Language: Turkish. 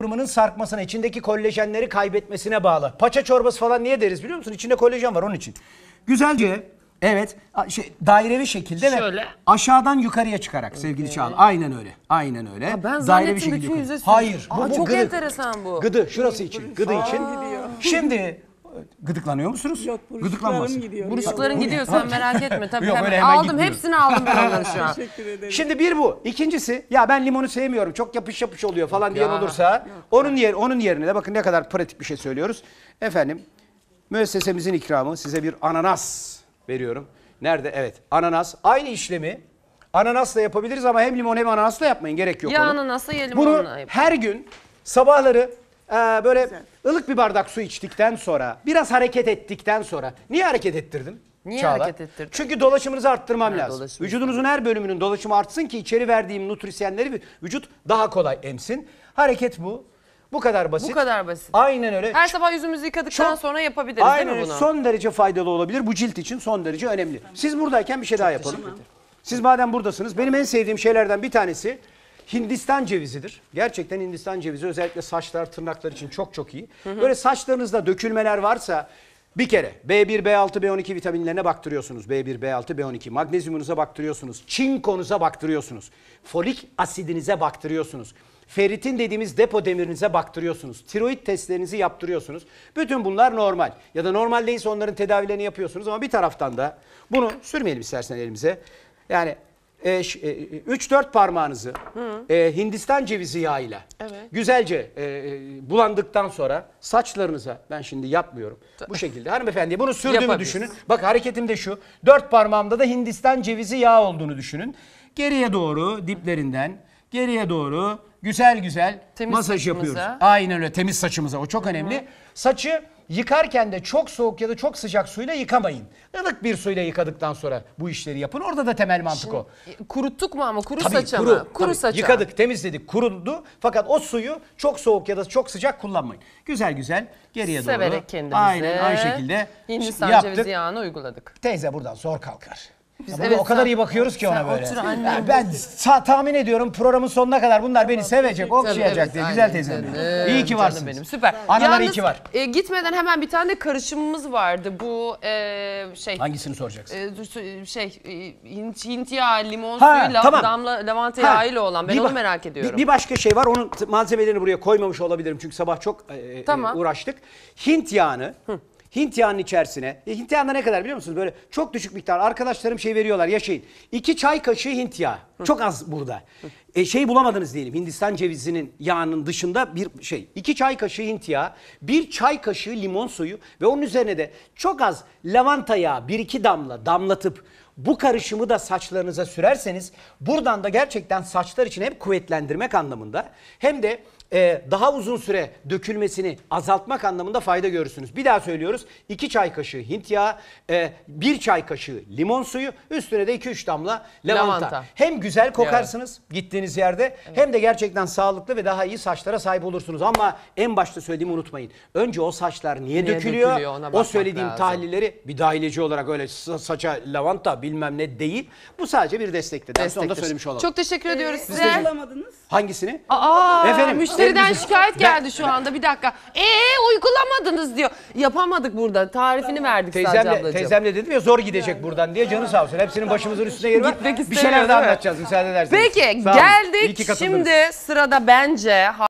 kurumunun sarkmasına, içindeki kolajenleri kaybetmesine bağlı. Paça çorbası falan niye deriz biliyor musun? İçinde kolajen var onun için. Güzelce evet şey, dairevi şekilde ve aşağıdan yukarıya çıkarak sevgili okay. Çağla. Aynen öyle. Aynen öyle. Ya ben zannettim bütün yüzde Hayır. Aa, bu, bu, çok gıdı. enteresan bu. Gıdı şurası için. Gıdı için. Şimdi gıdıklanıyor musunuz? Yok buruşuklarım gidiyor. Buruşukların gidiyor sen merak etme. Tabii Yok, hemen, hemen aldım hepsini aldım ben onları şu an. Teşekkür ederim. Şimdi bir bu. İkincisi ya ben limonu sevmiyorum. Çok yapış yapış oluyor falan diyen olursa onun yer onun yerine de bakın ne kadar pratik bir şey söylüyoruz. Efendim müessesemizin ikramı size bir ananas veriyorum. Nerede? Evet. Ananas. Aynı işlemi ananasla yapabiliriz ama hem limon hem ananasla yapmayın. Gerek yok. Ya onu. ananasla ya limonla Bunu yapalım. her gün sabahları ee, böyle Güzel. ılık bir bardak su içtikten sonra, biraz hareket ettikten sonra. Niye hareket ettirdim? Niye Çağla? hareket ettirdin? Çünkü dolaşımınızı arttırmam ha, lazım. Dolaşım. Vücudunuzun her bölümünün dolaşımı artsın ki içeri verdiğim nutrisyenleri vücut daha kolay emsin. Hareket bu. Bu kadar basit. Bu kadar basit. Aynen öyle. Her sabah yüzümüzü yıkadıktan Çok, sonra yapabiliriz aynen değil mi bunu? Son derece faydalı olabilir. Bu cilt için son derece önemli. Siz buradayken bir şey Çok daha yapalım. Siz madem buradasınız benim en sevdiğim şeylerden bir tanesi Hindistan cevizidir. Gerçekten Hindistan cevizi özellikle saçlar, tırnaklar için çok çok iyi. Böyle saçlarınızda dökülmeler varsa bir kere B1, B6, B12 vitaminlerine baktırıyorsunuz. B1, B6, B12 magnezyumunuza baktırıyorsunuz. Çinkonuza baktırıyorsunuz. Folik asidinize baktırıyorsunuz. Feritin dediğimiz depo demirinize baktırıyorsunuz. Tiroid testlerinizi yaptırıyorsunuz. Bütün bunlar normal. Ya da normal değilse onların tedavilerini yapıyorsunuz ama bir taraftan da bunu sürmeyelim istersen elimize. Yani 3-4 e, e, e, parmağınızı Hı. Hindistan cevizi yağıyla evet. güzelce bulandıktan sonra saçlarınıza ben şimdi yapmıyorum. Bu şekilde hanımefendi bunu sürdüğümü düşünün. Bak hareketim de şu. Dört parmağımda da Hindistan cevizi yağı olduğunu düşünün. Geriye doğru diplerinden geriye doğru güzel güzel Temiz masaj saçımıza. yapıyoruz. Aynen öyle temiz saçımıza o çok önemli. Saçı Yıkarken de çok soğuk ya da çok sıcak suyla yıkamayın. Ilık bir suyla yıkadıktan sonra bu işleri yapın. Orada da temel mantık Şimdi, o. E, kuruttuk mu ama kuru Tabii, saça kuru, mı? Kuru tabii, saça. Yıkadık, temizledik, kuruldu. Fakat o suyu çok soğuk ya da çok sıcak kullanmayın. Güzel güzel geriye Severek doğru. kendimizi. Aynen aynı şekilde Hindistan yaptık. cevizi yağını uyguladık. Teyze buradan zor kalkar. Biz evet, o kadar sen- iyi bakıyoruz ki ona böyle. Yani ben sa- tahmin ediyorum programın sonuna kadar bunlar beni sevecek, okşayacak Tabii, diye. Güzel teyzem. benim. canım, İyi ki canım varsınız. benim. Süper. Analar iyi ki var. e, gitmeden hemen bir tane de karışımımız vardı. Bu e, şey Hangisini soracaksın? e, şey e, hint, hint yağı, limon Ha, suyu, la- tamam. damla lavanta Ha, yağıyla olan. Ben bir onu merak ediyorum. Bir, bir başka şey var. Onun malzemelerini buraya koymamış olabilirim. Çünkü sabah çok e, e, uğraştık. Hint yağını Hint yağının içerisine. E, Hint yağında ne kadar biliyor musunuz? Böyle çok düşük miktar. Arkadaşlarım şey veriyorlar yaşayın. İki çay kaşığı Hint yağı. Çok az burada. E, şey bulamadınız diyelim Hindistan cevizinin yağının dışında bir şey. İki çay kaşığı Hint yağı, bir çay kaşığı limon suyu ve onun üzerine de çok az lavanta yağı bir iki damla damlatıp bu karışımı da saçlarınıza sürerseniz buradan da gerçekten saçlar için hem kuvvetlendirmek anlamında hem de e, daha uzun süre dökülmesini azaltmak anlamında fayda görürsünüz. Bir daha söylüyoruz. 2 çay kaşığı Hint yağı, e, çay kaşığı limon suyu, üstüne de 2-3 damla lavanta. Lavanta. Hem güzel kokarsınız gittiğiniz yerde hem de gerçekten sağlıklı ve daha iyi saçlara sahip olursunuz. Ama en başta söylediğimi unutmayın. Önce o saçlar niye, Niye dökülüyor? dökülüyor, o söylediğim lazım. tahlilleri bir dahileci olarak öyle sa- saça lavanta bilmem ne değil. Bu sadece bir destektir. Destektir. Onu da söylemiş olalım. Çok teşekkür ediyoruz ee, size. Bulamadınız. Hangisini? Aa, Efendim? müşteriden şikayet geldi şu anda. Bir dakika. Ee uygulamadınız diyor. Yapamadık burada. Tarifini verdik sadece Teyzemle, ablacığım. teyzemle dedim ya zor gidecek buradan diye canı sağ olsun. Hepsinin başımızın üstüne yeri var. Gitmek Bir istemiyor, şeyler daha anlatacağız müsaade ederseniz. Peki geldik. Şimdi sırada bence